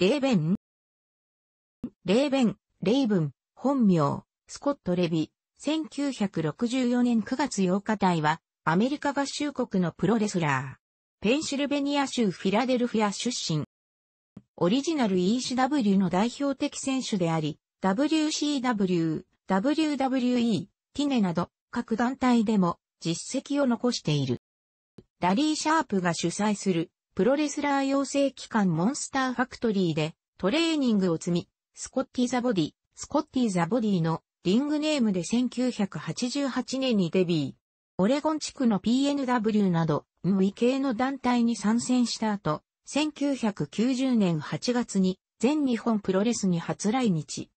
レーベンレーベン、レイブン、本名、スコット・レビ、1964年9月8日帯は、アメリカ合衆国のプロレスラー。ペンシルベニア州フィラデルフィア出身。オリジナル ECW の代表的選手であり、WCW、WWE、ティネなど各団体でも実績を残している。ラリー・シャープが主催するプロレスラー養成機関モンスターファクトリーでトレーニングを積み、スコッティ・ザ・ボディ、スコッティ・ザ・ボディのリングネームで1988年にデビュー。オレゴン地区の PNW など、無意系の団体に参戦した後、1990年8月に全日本プロレスに初来日。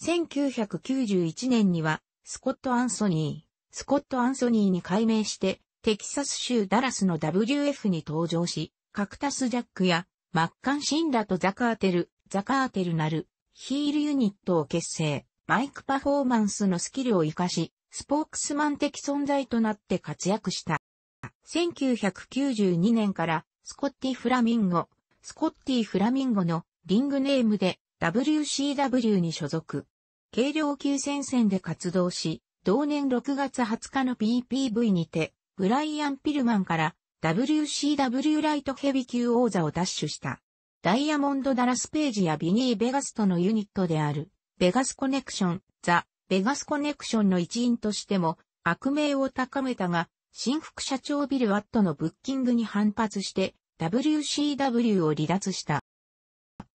1991年には、スコット・アンソニー、スコット・アンソニーに改名して、テキサス州ダラスの WF に登場し、カクタスジャックや、マッカンシンラとザカーテル、ザカーテルなる、ヒールユニットを結成、マイクパフォーマンスのスキルを活かし、スポークスマン的存在となって活躍した。1992年から、スコッティ・フラミンゴ、スコッティ・フラミンゴのリングネームで WCW に所属。軽量級戦線で活動し、同年6月20日の PPV にて、ブライアン・ピルマンから WCW ライトヘビ級王座を奪取した。ダイヤモンド・ダラス・ページやビニー・ベガスとのユニットである、ベガスコネクション、ザ・ベガスコネクションの一員としても、悪名を高めたが、新副社長ビル・ワットのブッキングに反発して、WCW を離脱した。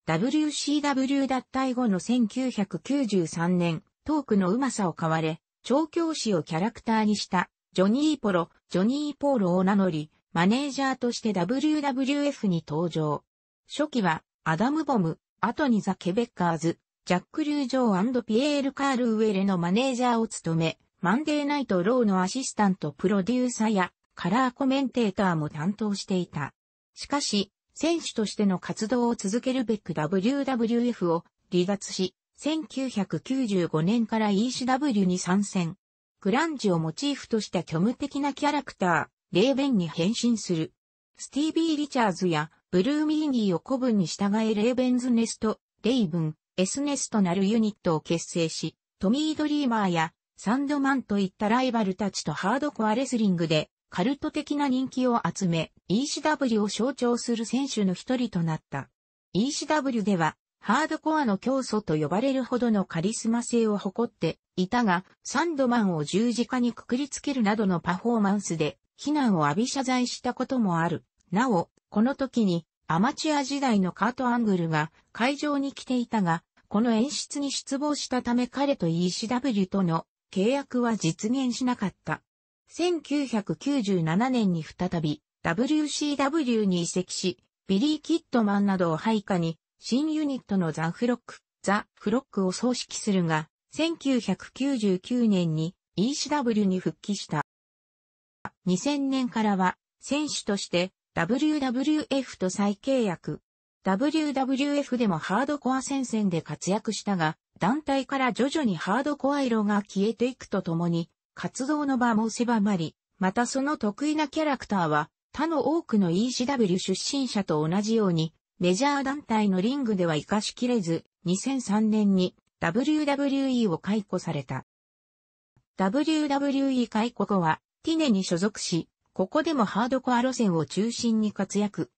WCW 脱退後の1993年、トークのうまさを買われ、調教師をキャラクターにした、ジョニー・ポロ、ジョニー・ポールを名乗り、マネージャーとして WWF に登場。初期は、アダム・ボム、後にザ・ケベッカーズ、ジャック・リュージョーピエール・カール・ウェレのマネージャーを務め、マンデーナイト・ローのアシスタントプロデューサーや、カラーコメンテーターも担当していた。しかし、選手としての活動を続けるべく WWF を離脱し、1995年から ECW に参戦。グランジをモチーフとした虚無的なキャラクター、霊弁に変身する。スティービー・リチャーズやブルーミーニーを古文に従えレーベンズネスト、レイブン、エスネスとなるユニットを結成し、トミー・ドリーマーやサンドマンといったライバルたちとハードコアレスリングでカルト的な人気を集め、ECW を象徴する選手の一人となった。ECW では、ハードコアの競争と呼ばれるほどのカリスマ性を誇っていたが、サンドマンを十字架にくくりつけるなどのパフォーマンスで、非難を浴び謝罪したこともある。なお、この時にアマチュア時代のカート・アングルが会場に来ていたが、この演出に失望したため彼と ECW との契約は実現しなかった。1997年に再び WCW に移籍し、ビリー・キットマンなどを配下に新ユニットのザ・フロック、ザ・フロックを創始するが、1999年に ECW に復帰した。2000年からは、選手として WWF と再契約。WWF でもハードコア戦線で活躍したが、団体から徐々にハードコア色が消えていくとともに、活動の場も狭まり、またその得意なキャラクターは、他の多くの ECW 出身者と同じように、メジャー団体のリングでは活かしきれず、2003年に WWE を解雇された。WWE 解雇後は、ティネに所属し、ここでもハードコア路線を中心に活躍。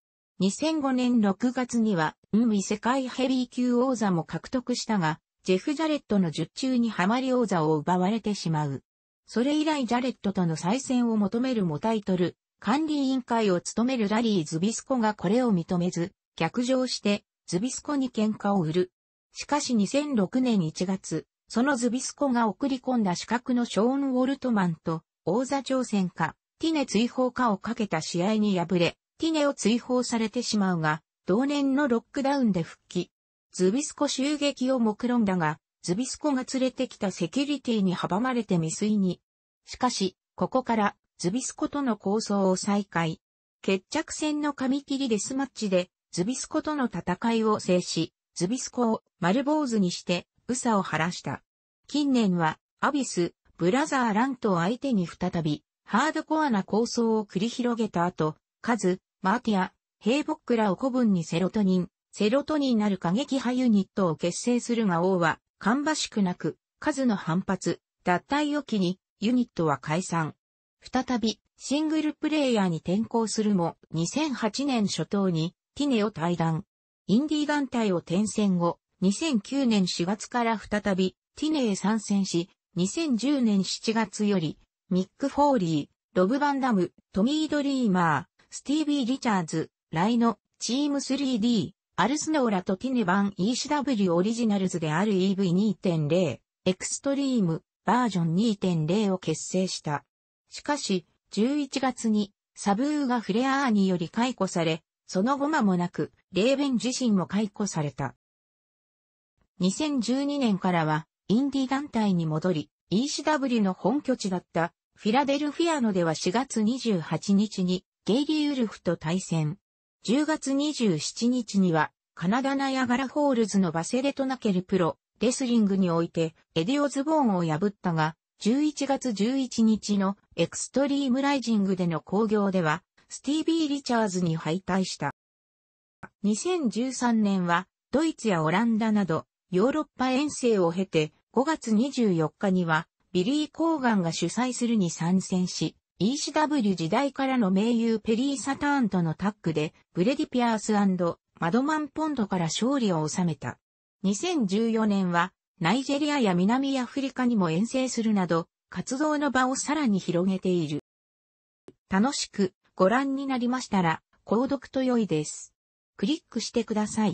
2005年6月には、海世界ヘビー級王座も獲得したが、ジェフ・ジャレットの術中にハマり王座を奪われてしまう。それ以来ジャレットとの再戦を求めるもタイトル、管理委員会を務めるラリー・ズビスコがこれを認めず、逆上して、ズビスコに喧嘩を売る。しかし2006年1月、そのズビスコが送り込んだ資格のショーン・ウォルトマンと、王座挑戦か、ティネ追放かをかけた試合に敗れ、ティネを追放されてしまうが、同年のロックダウンで復帰。ズビスコ襲撃を目論んだが、ズビスコが連れてきたセキュリティに阻まれて未遂に。しかし、ここからズビスコとの構想を再開。決着戦の紙切りデスマッチで、ズビスコとの戦いを制し、ズビスコを丸坊主にして、ウサを晴らした。近年は、アビス、ブラザー・ラントを相手に再び、ハードコアな構想を繰り広げた後、カズ、マーティア、ヘイボックらを古文にセロトニン、セロトニンなる過激派ユニットを結成するが王は、かんばしくなく、カズの反発、脱退を機に、ユニットは解散。再び、シングルプレイヤーに転向するも、2008年初頭に、ティネを退団。インディー団体を転戦後、2009年4月から再び、ティネへ参戦し、2010年7月より、ミック・フォーリー、ロブ・バンダム、トミー・ドリーマー、スティービー・リチャーズ、ライノ、チーム 3D、アルスノーラとティネ版 ECW オリジナルズである EV2.0、エクストリーム、バージョン2.0を結成した。しかし、11月に、サブーがフレアーにより解雇され、その後間もなく、レーベン自身も解雇された。2012年からは、インディ団体に戻り、ECW の本拠地だったフィラデルフィアノでは4月28日にゲイリー・ウルフと対戦。10月27日にはカナダナヤガラホールズのバセレトナケルプロレスリングにおいてエディオズボーンを破ったが、11月11日のエクストリームライジングでの興行ではスティービー・リチャーズに敗退した。2013年はドイツやオランダなどヨーロッパ遠征を経て5月24日にはビリー・コーガンが主催するに参戦し、ECW 時代からの盟友ペリー・サターンとのタッグでブレディピアースマドマンポンドから勝利を収めた。2014年はナイジェリアや南アフリカにも遠征するなど活動の場をさらに広げている。楽しくご覧になりましたら、購読と良いです。クリックしてください。